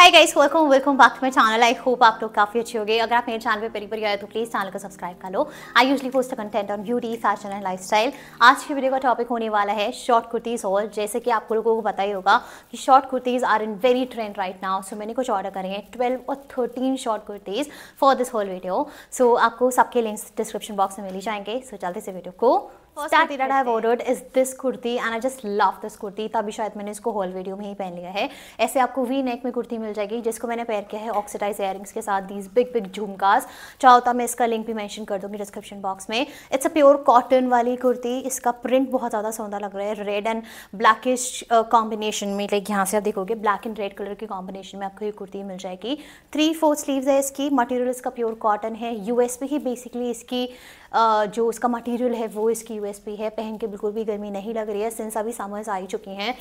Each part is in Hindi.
Hi guys welcome welcome back to my channel I hope आप लोग काफ़ी अच्छे हो गए अगर आप मेरे चैनल पे पहली बार आए तो प्लीज़ चैनल को सब्सक्राइब कर लो I usually post content on beauty fashion and lifestyle आज की वीडियो का टॉपिक होने वाला है शॉर्ट कुर्तीज़ और जैसे कि आप लोगों को पता ही होगा कि short kurtis are in very trend right now so मैंने कुछ ऑर्डर करे हैं ट्वेल्व और thirteen short kurtis for this whole video so आपको सबके लिंक्स डिस्क्रिप्शन बॉक्स में मिली जाएंगे सो so, जल्दी से वीडियो को स्टार तिराड़ा bordered is this kurti and I just love this kurti तभी शायद मैंने इसको हॉल वीडियो में ही पहन लिया है ऐसे आपको वी नेक में कुर्ती मिल जाएगी जिसको मैंने पैर किया है ऑक्सीडाइज एयरिंग्स के साथ दीज बिग बिग झुमकास चाहो तो मैं इसका लिंक भी मैंशन कर दूँगी डिस्क्रिप्शन बॉक्स में इट्स अ प्योर कॉटन वाली कुर्ती इसका प्रिंट बहुत ज़्यादा सौंदा लग रहा है रेड एंड ब्लैकिश कॉम्बिनेशन में लाइक यहाँ से आप देखोगे ब्लैक एंड रेड कलर की कॉम्बिनेशन में आपको ये कुर्ती मिल जाएगी थ्री फोर स्लीव्स है इसकी मटेरियल इसका प्योर कॉटन है यूएस पे ही बेसिकली इसकी जो उसका मटेरियल है वो इसकी यूएसपी है पहन के बिल्कुल भी गर्मी नहीं लग रही है सिंस अभी समर्स आ ही चुकी हैं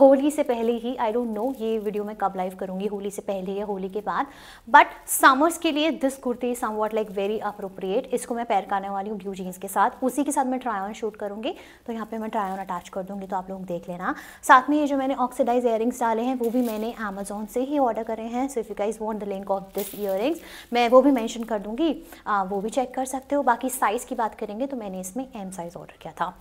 होली से पहले ही आई डोंट नो ये वीडियो मैं कब लाइव करूँगी होली से पहले या होली के बाद बट समर्स के लिए this kurti is some like very appropriate इसको मैं पैर करने वाली हूँ ब्लू जीन्स के साथ उसी के साथ मैं ट्राई ऑन शूट करूँगी तो यहाँ पर मैं ट्राई ऑन अटैच कर दूँगी तो आप लोग देख लेना साथ में ये जो मैंने ऑक्सीडाइज इयर डाले हैं वो भी मैंने अमेजोन से ही ऑर्डर करे हैं so if you guys want the link of this year मैं वो भी मैंशन कर दूँगी वो भी चेक कर सकते हो बाकी साइड साइज़ की बात करेंगे तो मैंने इसमें एम साइज़ ऑर्डर किया था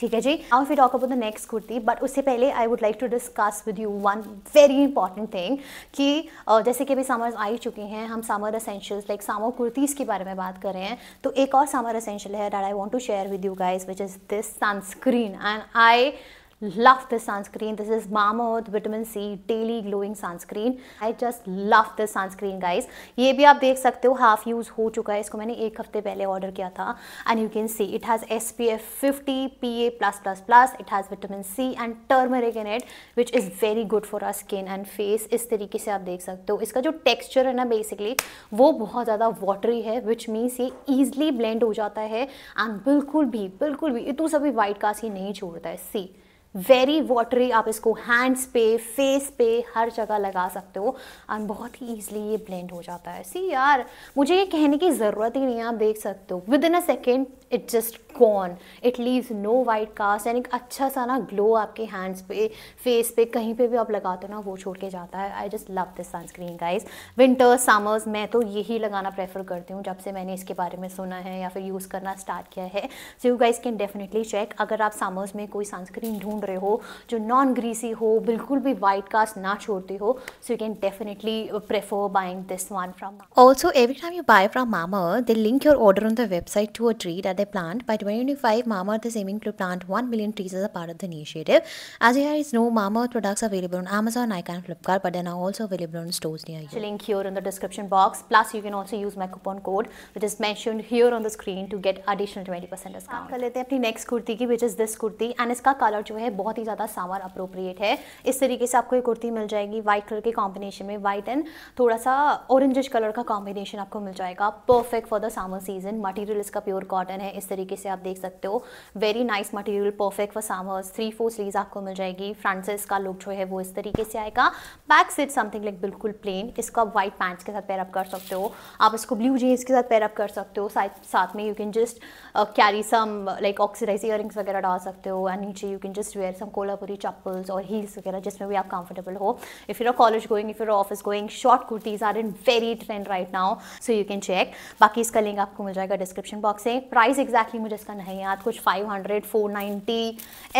ठीक है जी आउ if talk about the next kurti but उससे पहले I would like to discuss with you one very important thing कि uh, जैसे कि अभी सामर्स आ ही चुके हैं हम सामर असेंशियल्स लाइक सामर कुर्तीज़ के बारे में बात कर रहे हैं तो एक और सामर असेंशियल है that I want to share with you guys which is this sunscreen and I love this sunscreen this is Mammoth vitamin C daily glowing sunscreen I just love this sunscreen guys ये भी आप देख सकते हो हाफ यूज़ हो चुका है इसको मैंने एक हफ्ते पहले ऑर्डर किया था and you can see it has S P F fifty P A plus plus plus it has vitamin C and turmeric in it which is very good for our skin and face इस तरीके से आप देख सकते हो इसका जो टेक्स्चर है ना बेसिकली वो बहुत ज़्यादा वाटरी है विच मीन्स ये ईजिली ब्लेंड हो जाता है एंड बिल्कुल भी बिल्कुल भी इतू तो सभी वाइट कास्ट ही नहीं छोड़ता है सी वेरी वाटरी आप इसको हैंड्स पे फेस पे हर जगह लगा सकते हो और बहुत ही ईजिली ये ब्लेंड हो जाता है सी यार मुझे ये कहने की ज़रूरत ही नहीं है आप देख सकते हो within a second it just gone it leaves no white cast and एक अच्छा सा ना ग्लो आपके हैंड्स पे फेस पे कहीं पे भी आप लगाते हो ना वो छोड़ के जाता है I just love this sunscreen guys winter summers मैं तो यही लगाना प्रेफर करती हूँ जब से मैंने इसके बारे में सुना है या फिर यूज़ करना स्टार्ट किया है so you guys can definitely check अगर आप समर्स में कोई सनस्क्रीन ढूंढ घूम हो जो नॉन ग्रीसी हो बिल्कुल भी वाइट कास्ट ना छोड़ती हो so you can definitely prefer buying this one from also every time you buy from Mama they link your order on the website to a tree that they plant by twenty five Mama this aiming to plant one million trees is a part of the initiative as you her is no Mama products available on Amazon I can Flipkart but then also available on stores near you link your in the description box plus you can also use my coupon code which is मैं here on the screen to get additional twenty percent discount कर लेते हैं अपनी नेक्स्ट कुर्ती की which is this kurti and इसका कलर जो है है बहुत ही ज़्यादा सावर अप्रोप्रिएट है इस तरीके से आपको ये कुर्ती मिल जाएगी वाइट कलर के कॉम्बिनेशन में वाइट एंड थोड़ा सा ऑरेंजिश कलर का कॉम्बिनेशन आपको मिल जाएगा perfect for the summer season material इसका प्योर कॉटन है इस तरीके से आप देख सकते हो very nice material perfect for summer three four sleeve आपको मिल जाएगी फ्रांसिस का लुक जो है वो इस तरीके से आएगा बैक सेट समथिंग लाइक बिल्कुल प्लेन इसको आप व्हाइट पैंट्स के साथ पैरअप कर सकते हो आप इसको ब्लू जीन्स के साथ पैरअप कर सकते हो साथ में you can just carry some like oxidise earrings वगैरह डाल सकते हो एंड नीचे you can just wear some Kolhapuri chappals or heels वगैरह जिसमें भी आप कंफर्टेबल हो if you're college going if if you're office going short kurtis are in very trend right now so you can बाकी इसका लिंक आपको मिल जाएगा डिस्क्रिप्शन बॉक्स में प्राइस एक्जैक्टली मुझे इसका नहीं याद कुछ 500 490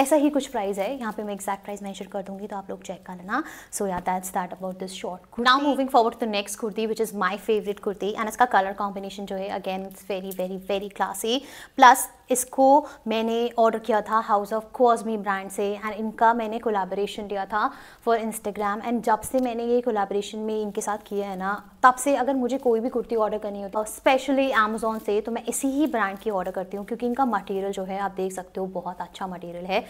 ऐसा ही कुछ प्राइस है यहाँ पे मैं एक्जैक्ट प्राइस मैंशन कर दूंगी तो आप लोग चेक कर लेना so yeah that's that about this short now moving forward to next kurti which is my favourite kurti and इसका कलर कॉम्बिनेशन जो है again it's very very very classy plus इसको मैंने ऑर्डर किया था हाउस ऑफ कोजमी ब्रांड से एंड इनका मैंने कोलाब्रेशन दिया था फॉर इंस्टाग्राम एंड जब से मैंने ये कोलाब्रेशन में इनके साथ किया है ना तब से अगर मुझे कोई भी कुर्ती ऑर्डर करनी होता स्पेशली अमेजोन से तो मैं इसी ही ब्रांड की ऑर्डर करती हूँ क्योंकि इनका मटेरियल जो है आप देख सकते हो बहुत अच्छा मटेरियल है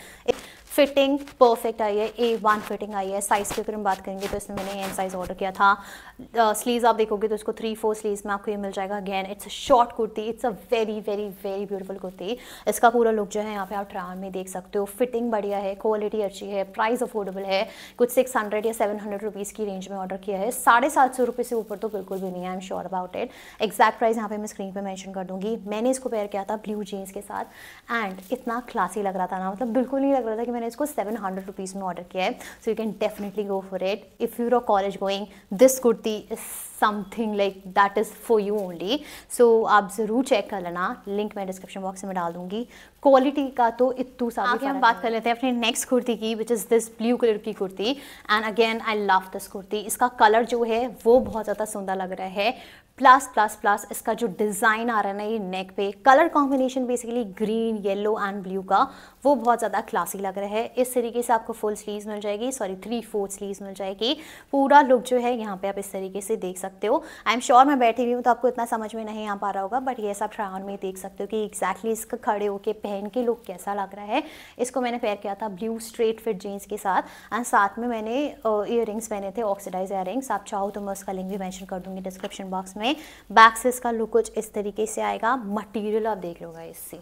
फिटिंग परफेक्ट आई है ए वन फिटिंग आई है साइज़ की अगर हम बात करेंगे तो इसमें मैंने एम साइज़ ऑर्डर किया था स्लीव्स आप देखोगे तो इसको थ्री फोर स्लीव्स में आपको ये मिल जाएगा again it's a short kurti it's a very very very beautiful kurti इसका पूरा लुक जो है यहाँ पे आप ट्रायल में देख सकते हो फिटिंग बढ़िया है क्वालिटी अच्छी है प्राइस अफोर्डेबल है कुछ सिक्स हंड्रेड या सेवन हंड्रेड रुपीज़ की रेंज में ऑर्डर किया है साढ़े सात सौ रुपये से ऊपर तो बिल्कुल भी नहीं है I am sure about it exact price यहाँ पे मैं स्क्रीन पर मैंशन कर दूंगी मैंने इसको पेयर किया था ब्लू जीन्स के साथ एंड इतना क्लासी लग रहा था ना मतलब बिल्कुल नहीं लग रहा था कि मैंने इसको सेवन हंड्रेड रुपीज़ में ऑर्डर किया है so you can definitely go for it if you are college going this kurti is something like that is for you only so आप ज़रूर चेक कर लेना लिंक मैं डिस्क्रिप्शन बॉक्स में डाल दूंगी क्वालिटी का तो इतू सा आगे हम बात कर लेते हैं अपने नेक्स्ट कुर्ती की which is this blue colour की kurti and again I love this kurti इसका कलर जो है वो बहुत ज़्यादा सुंदर लग रहा है प्लस प्लस प्लस इसका जो डिज़ाइन आ रहा है ना ये नेक पे colour combination basically green yellow and blue का वो बहुत ज़्यादा क्लासी लग रहा है इस तरीके से आपको फुल स्लीव्स मिल जाएगी सॉरी थ्री फोर्थ स्लीव्स मिल जाएगी पूरा लुक जो है यहाँ पे आप इस तरीके से देख सकते हो आई एम श्योर मैं बैठी हुई हूँ तो आपको इतना समझ में नहीं आ पा रहा होगा बट ये सब ट्राउन में देख सकते हो कि एक्जैक्टली इसका खड़े होकर पहन के लुक कैसा लग रहा है इसको मैंने पेयर किया था ब्लू स्ट्रेट फिट जीन्स के साथ एंड साथ में मैंने ईयर पहने थे ऑक्सीडाइज ईयर आप चाहो तो मैं उसका लिंक भी मैंशन कर दूँगी डिस्क्रिप्शन बॉक्स में में बैक से इसका लुक कुछ इस तरीके से आएगा मटेरियल आप देख लो guys see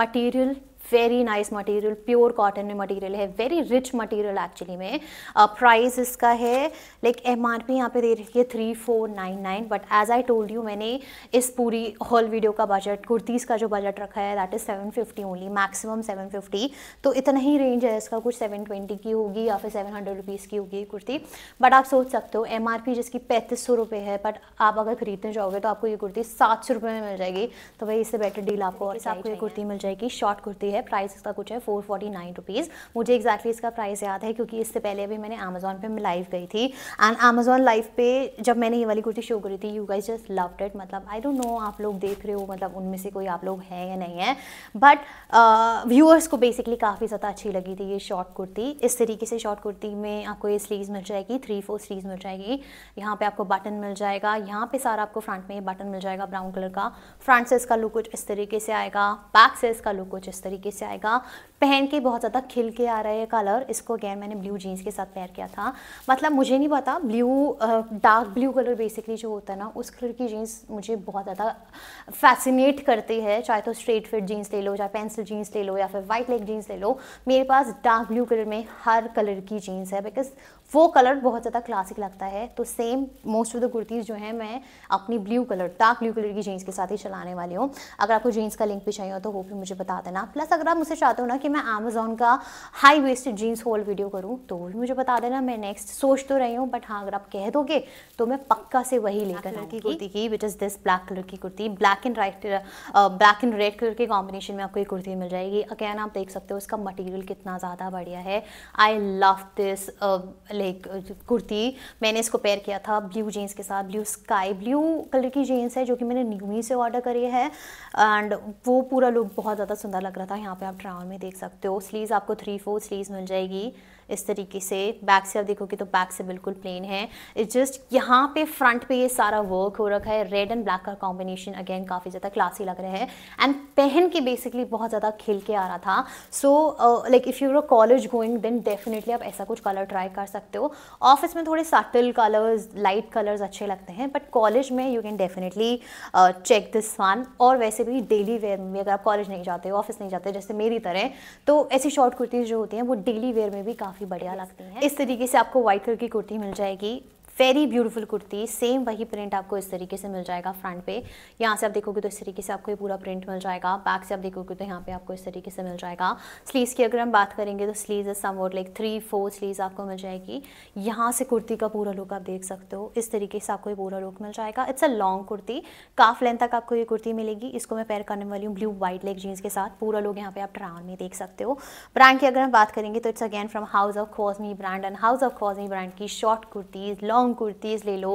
material very nice material pure cotton में मटेरियल है वेरी रिच मटेरियल एक्चुअली में प्राइस uh, इसका है लाइक एम आर पी यहाँ पे दे रही है three four nine nine but as I told you मैंने इस पूरी हॉल वीडियो का बजट कुर्तीज़ का जो बजट रखा है that is seven fifty only maximum seven fifty तो इतना ही रेंज है इसका कुछ सेवन ट्वेंटी की होगी या फिर सेवन हंड्रेड रुपीज़ की होगी कुर्ती बट आप सोच सकते हो एम आर पी जिसकी पैंतीस सौ रुपये है बट आप अगर खरीदने जाओगे तो आपको ये कुर्ती सात सौ रुपये में मिल जाएगी तो भाई इससे बेटर डील आपको और आपको ये कुर्ती मिल जाएगी शॉर्ट कुर्ती हुई है प्राइस इसका कुछ है फोर फोर्टी नाइन रुपीज़ मुझे एक्जैक्टली exactly इसका प्राइस याद है क्योंकि इससे पहले अभी मैंने अमेजोन पर मैं लाइव गई थी एंड अमेजोन लाइव पे जब मैंने ये वाली कुर्ती शो करी थी you guys just love that मतलब आई डोंट नो आप लोग देख रहे हो मतलब उनमें से कोई आप लोग हैं या नहीं है बट व्यूअर्स uh, को बेसिकली काफ़ी ज़्यादा अच्छी लगी थी ये शॉर्ट कुर्ती इस तरीके से शॉर्ट कुर्ती में आपको ये स्लीव मिल जाएगी थ्री फोर स्लीव मिल जाएगी यहाँ पर आपको बटन मिल जाएगा यहाँ पर सारा आपको फ्रंट में ये बटन मिल जाएगा ब्राउन कलर का फ्रंट से इसका लुक कुछ इस तरीके से आएगा बैक से इसका लुक कुछ इस तरीके तरीके से आएगा पहन के बहुत ज़्यादा खिल के आ रहे हैं कलर इसको अगैन मैंने ब्लू जीन्स के साथ पैर किया था मतलब मुझे नहीं पता blue dark blue colour basically जो होता है ना उस कलर की जीन्स मुझे बहुत ज़्यादा फैसिनेट करती है चाहे तो स्ट्रेट फिट जीन्स ले लो चाहे पेंसिल जीन्स ले लो या फिर वाइट लेग जीन्स ले लो मेरे पास डार्क ब्लू कलर में हर कलर की जीन्स है बिकॉज वो कलर बहुत ज़्यादा क्लासिक लगता है तो same most of the kurtis जो है मैं अपनी blue colour dark blue colour की जीन्स के साथ ही चलाने वाली हूँ अगर आपको जीन्स का लिंक भी चाहिए हो तो वो भी मुझे बता देना प्लस अगर आप मुझसे चाहते हो ना कि मैं अमेजोन का high waisted jeans whole video करूँ तो भी मुझे बता देना मैं नेक्स्ट सोच तो रही हूँ बट हाँ अगर आप कह दोगे तो मैं पक्का से वही लेकर आऊँगी कुर्ती की which is this black colour की kurti black and right black and red colour के कॉम्बिनेशन में आपको ये कुर्ती मिल जाएगी अगैन आप देख सकते हो इसका मटेरियल कितना ज़्यादा बढ़िया है I love this like kurti मैंने इसको पेयर किया था ब्लू जीन्स के साथ ब्लू स्काई ब्लू कलर की जीन्स है जो कि मैंने न्यूमी से ऑर्डर करी है एंड वो पूरा लुक बहुत ज़्यादा सुंदर लग रहा था यहाँ पे आप ट्राउन में देख सकते हो स्लीव आपको थ्री फोर स्लीव मिल जाएगी इस तरीके से बैक से आप देखोगे तो बैक से बिल्कुल प्लेन है इट जस्ट यहाँ पे फ्रंट पे ये सारा वर्क हो रखा है रेड एंड ब्लैक का कॉम्बिनेशन अगेन काफ़ी ज़्यादा क्लासी लग रहा है एंड पहन के बेसिकली बहुत ज़्यादा खिल के आ रहा था so like if you college going then definitely आप ऐसा कुछ कलर ट्राई कर सकते हो ऑफिस में थोड़े सटल कलर्स लाइट कलर्स अच्छे लगते हैं बट कॉलेज में you can definitely check this one और वैसे भी डेली वेयर में अगर आप कॉलेज नहीं जाते ऑफिस नहीं जाते जैसे मेरी तरह तो ऐसी शॉर्ट कुर्तीज़ जो होती हैं वो डेली वेयर में भी काफ़ी काफ़ी बढ़िया लगती हैं इस तरीके से आपको वाइट कलर की कुर्ती मिल जाएगी वेरी ब्यूटीफुल कुर्ती सेम वही प्रिंट आपको इस तरीके से मिल जाएगा फ्रंट पे यहाँ से आप देखोगे तो इस तरीके से आपको ये पूरा प्रिंट मिल जाएगा बैक से आप देखोगे तो यहाँ पे आपको इस तरीके से मिल जाएगा स्लीव्स की अगर हम बात करेंगे तो sleeve somewhat like three four sleeve आपको मिल जाएगी यहाँ से कुर्ती का पूरा लुक आप देख सकते हो इस तरीके से आपको ये पूरा लुक मिल जाएगा it's a long kurti calf length तक आपको ये कुर्ती मिलेगी इसको मैं पैर करने वाली हूँ ब्लू व्हाइट लेग जीन्स के साथ पूरा लोग यहाँ पे आप ट्राउन में देख सकते हो ब्रांड की अगर हम बात करेंगे तो it's again from house of कॉजमी ब्रांड एंड हाउस ऑफ कॉजमी ब्रांड की short kurtis long long kurtis ले लो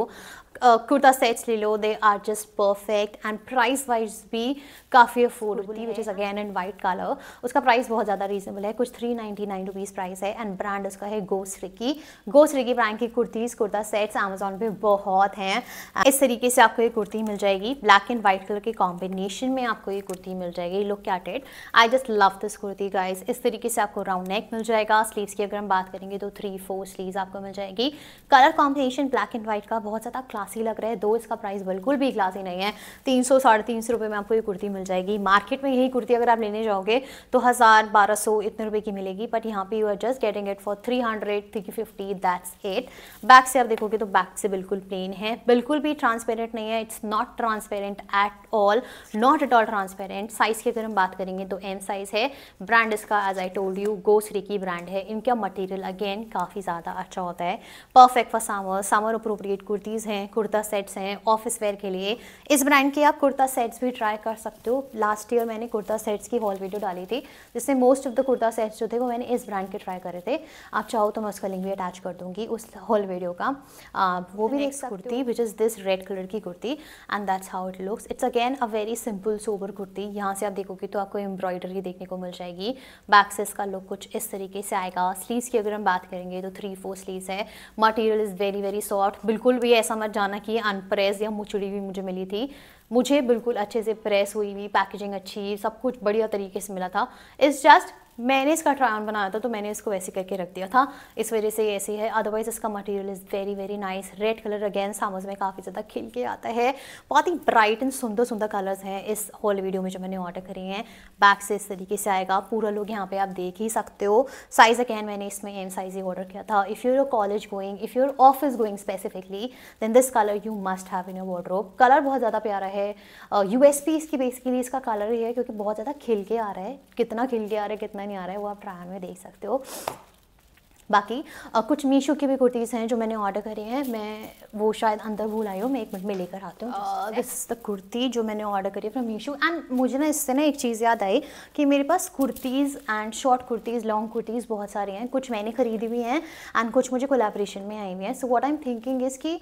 कुर्ता सेट्स ले लो they are just perfect and price wise भी काफ़ी affordable which is again and white colour उसका प्राइस बहुत ज़्यादा रीजनेबल है कुछ three ninety nine rupees price है एंड ब्रांड उसका है गोस रिकी गोस रिकी ब्रांड की कुर्तीज़ कुर्ता सेट्स अमेजोन पे बहुत हैं इस तरीके से आपको ये कुर्ती मिल जाएगी ब्लैक एंड वाइट कलर के कॉम्बिनेशन में आपको ये कुर्ती मिल जाएगी look at it I just love this kurti guys इस तरीके से आपको राउंड नेक मिल जाएगा स्लीव्स की अगर हम बात करेंगे तो थ्री फोर स्लीव्स आपको मिल जाएगी colour combination black and white का बहुत ज़्यादा क्लास क्लासी लग रहा है दो इसका प्राइस बिल्कुल भी क्लासी नहीं है तीन सौ साढ़े तीन सौ रुपये में आपको ये कुर्ती मिल जाएगी मार्केट में यही कुर्ती अगर आप लेने जाओगे तो हज़ार बारह सौ इतने रुपये की मिलेगी बट यहाँ पे you are just getting it for three hundred three fifty that's at back से आप देखोगे तो बैक से बिल्कुल प्लेन है बिल्कुल भी ट्रांसपेरेंट नहीं है it's not transparent at all not at all transparent size की अगर हम बात करेंगे तो एम साइज़ है ब्रांड इसका एज आई टोल्ड यू गोसरी की ब्रांड है इनका मटेरियल अगेन काफ़ी ज़्यादा अच्छा होता है परफेक्ट फॉर सामर सामर अप्रोप्रिएट कुर्तीज़ हैं कुर्ता सेट्स हैं ऑफिस वेयर के लिए इस ब्रांड के आप कुर्ता सेट्स भी ट्राई कर सकते हो लास्ट ईयर मैंने कुर्ता सेट्स की हॉल वीडियो डाली थी जिसमें most of the kurta sets जो थे वो मैंने इस ब्रांड के ट्राई करे थे आप चाहो तो मैं उसका लिंक भी अटैच कर दूंगी उस हॉल वीडियो का वो तो भी एक kurti which is this red colour की kurti and that's how it looks it's again a very simple sober kurti यहाँ से आप देखोगे तो आपको एम्ब्रॉयडरी देखने को मिल जाएगी बैक से इसका लुक कुछ इस तरीके से आएगा स्लीव्स की अगर हम बात करेंगे तो थ्री फोर स्लीव्स है material is very very soft बिल्कुल भी ऐसा मत जान जाना कि अनप्रेस या मुचड़ी हुई मुझे मिली थी मुझे बिल्कुल अच्छे से प्रेस हुई हुई पैकेजिंग अच्छी सब कुछ बढ़िया तरीके से मिला था इट्स जस्ट मैंने इसका ट्रायन बनाया था तो मैंने इसको वैसे करके रख दिया था इस वजह से ये ऐसी है अदरवाइज़ इसका material is very very nice red colour again summers में काफ़ी ज़्यादा खिल के आता है बहुत ही ब्राइट एंड सुंदर सुंदर कलर्स हैं इस होल वीडियो में जो मैंने ऑर्डर करे हैं बैक से इस तरीके से आएगा पूरा लोग यहाँ पर आप देख ही सकते हो साइज़ अगैन मैंने इसमें एम साइज़ ही ऑर्डर किया था if your college going if your office going specifically then this colour you must have in your wardrobe colour बहुत ज़्यादा प्यारा है यू एस पी इसकी बेसिकली इसका कलर ही है क्योंकि बहुत ज़्यादा खिल के आ रहा है कितना खिल के आ रहा है कितना नहीं आ रहा है वो आप ट्रायल में देख सकते हो बाकी आ, कुछ मीशो की भी कुर्तीज़ हैं जो मैंने ऑर्डर करी हैं मैं वो शायद अंदर भूल आई हूँ मैं एक मिनट में लेकर आती हूँ दिस इज़ द कुर्ती जो मैंने ऑर्डर करी फ्रॉम मीशो एंड मुझे ना इससे ना एक चीज़ याद आई कि मेरे पास kurtis and short kurtis long kurtis बहुत सारी हैं कुछ मैंने खरीदी हुई हैं एंड कुछ मुझे कोलेब्रेशन में आई हुई हैं so what I am thinking is कि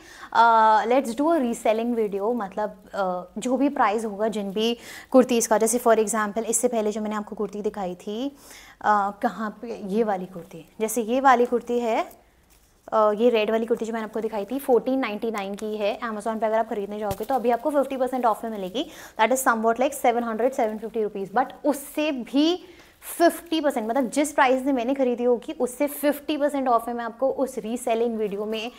let's do a reselling video मतलब uh, जो भी प्राइस होगा जिन भी कुर्तीज़ का जैसे फॉर एग्ज़ाम्पल इससे पहले जो मैंने आपको कुर्ती दिखाई थी कहाँ पे ये वाली कुर्ती जैसे ये वाली कुर्ती है आ, ये रेड वाली कुर्ती जो मैंने आपको दिखाई थी 1499 की है अमेजोन पे अगर आप खरीदने जाओगे तो अभी आपको 50 परसेंट ऑफ में मिलेगी that is somewhat like seven hundred seven fifty rupees but उससे भी 50 परसेंट मतलब जिस प्राइस में मैंने खरीदी होगी उससे 50 परसेंट ऑफ में मैं आपको उस रीसेलिंग वीडियो में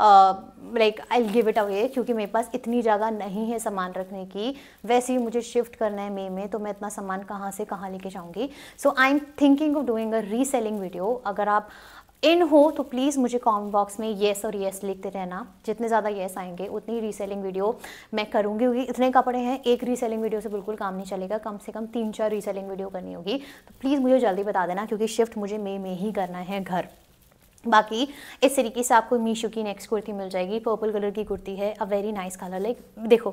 like I give it away क्योंकि मेरे पास इतनी जगह नहीं है सामान रखने की वैसे ही मुझे शिफ्ट करना है मे में तो मैं इतना सामान कहाँ से कहाँ लेके जाऊँगी so I am thinking of doing a reselling video अगर आप इन हो तो प्लीज़ मुझे कॉमेंट बॉक्स में येस और येस लिखते रहना जितने ज़्यादा येस आएंगे उतनी रीसेलिंग वीडियो मैं करूँगी क्योंकि इतने कपड़े हैं एक रीसेलिंग वीडियो से बिल्कुल काम नहीं चलेगा कम से कम तीन चार रीसेलिंग वीडियो करनी होगी तो प्लीज़ मुझे जल्दी बता देना क्योंकि शिफ्ट मुझे मई में ही करना है घर बाकी इस तरीके से आपको मीशो की नेक्स्ट कुर्ती मिल जाएगी पर्पल कलर की कुर्ती है a very nice colour like देखो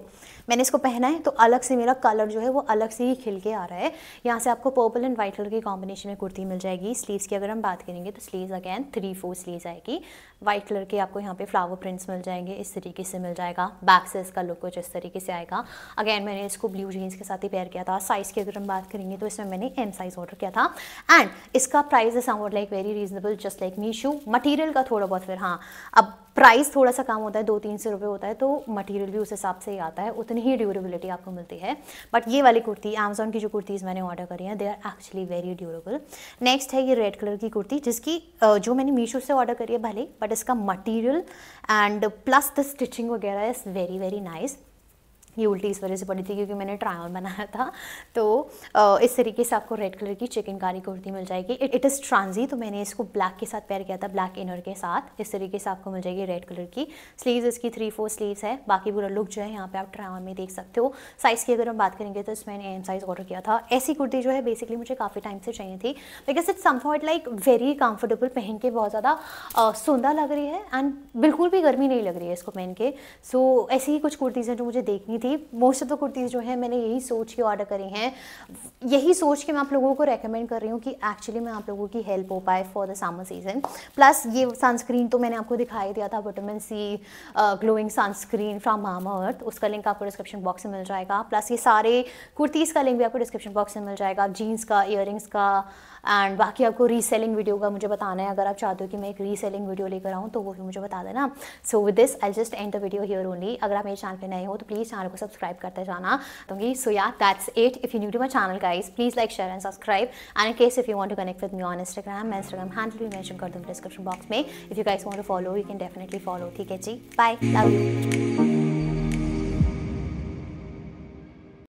मैंने इसको पहना है तो अलग से मेरा कलर जो है वो अलग से ही खिल के आ रहा है यहाँ से आपको पर्पल एंड वाइट कलर की कॉम्बिनेशन में कुर्ती मिल जाएगी स्लीव्स की अगर हम बात करेंगे तो sleeves again three four sleeves आएगी वाइट कलर के आपको यहाँ पे फ्लावर प्रिंट्स मिल जाएंगे इस तरीके से मिल जाएगा बैक से इसका लुक कुछ इस तरीके से आएगा अगैन मैंने इसको ब्लू जीन्स के साथ ही पेयर किया था साइज़ की अगर हम बात करेंगे तो इसमें मैंने एम साइज़ ऑर्डर किया था एंड इसका price sound like very reasonable just like Meesho material का थोड़ा बहुत फिर हाँ अब प्राइस थोड़ा सा कम होता है दो तीन सौ रुपये होता है तो मटेरियल भी उस हिसाब से ही आता है उतनी ही ड्यूरेबिलिटी आपको मिलती है बट ये वाली कुर्ती अमेजोन की जो कुर्तीज़ मैंने ऑर्डर करी हैं they are actually very durable next है ये रेड कलर की कुर्ती जिसकी जो मैंने मीशो से ऑर्डर करी है भले बट इसका material and plus the stitching वगैरह is very very nice nice. ये उल्टी इस वजह से पड़ी थी क्योंकि मैंने ट्रायल बनाया था तो इस तरीके से आपको रेड कलर की चिकनकारी कुर्ती मिल जाएगी इट इट इज़ ट्रांजी तो मैंने इसको ब्लैक के साथ पेयर किया था ब्लैक इनर के साथ इस तरीके से आपको मिल जाएगी रेड कलर की स्लीव्स इसकी थ्री फोर स्लीव्स है बाकी पूरा लुक जो है यहाँ पे आप ट्रायल में देख सकते हो साइज़ की अगर हम बात करेंगे तो इसमें मैंने एम साइज़ ऑर्डर किया था ऐसी कुर्ती जो है बेसिकली मुझे काफ़ी टाइम से चाहिए थी because it's somewhat like very comfortable पहन के बहुत ज़्यादा सुंदर लग रही है एंड बिल्कुल भी गर्मी नहीं लग रही है इसको पहन के सो ऐसी ही कुछ कुर्तीज़ हैं जो मुझे देखनी थी मोस्ट ऑफ द कुर्तीज़ जो है मैंने यही सोच के ऑर्डर करी हैं यही सोच के मैं आप लोगों को रेकमेंड कर रही हूँ कि एक्चुअली मैं आप लोगों की हेल्प हो पाए for the summer season plus ये सनस्क्रीन तो मैंने आपको दिखाई दिया था vitamin C glowing sunscreen from Mamaearth उसका लिंक आपको डिस्क्रिप्शन बॉक्स में मिल जाएगा प्लस ये सारे कुर्तीज़ का लिंक भी आपको डिस्क्रिप्शन बॉक्स में मिल जाएगा जीन्स का इयर का एंड बाकी आपको रीसेलिंग वीडियो का मुझे बताना है अगर आप चाहते हो कि मैं एक रीसेलिंग वीडियो लेकर आऊँ तो वो भी मुझे बता देना so with this I just end the video here only अगर आप मेरे चैनल पर नए हो तो प्लीज़ चैनल को सब्सक्राइब करते जाना दूंगी so yeah that's it if you new to my channel guys please like share and subscribe and in case if you want to connect with me on Instagram मैं इंस्टाग्राम हैंडल भी मैंशन कर दूँगी डिस्क्रिप्शन बॉक्स में if you guys want to follow you can definitely follow ठीक है जी बाय लव यू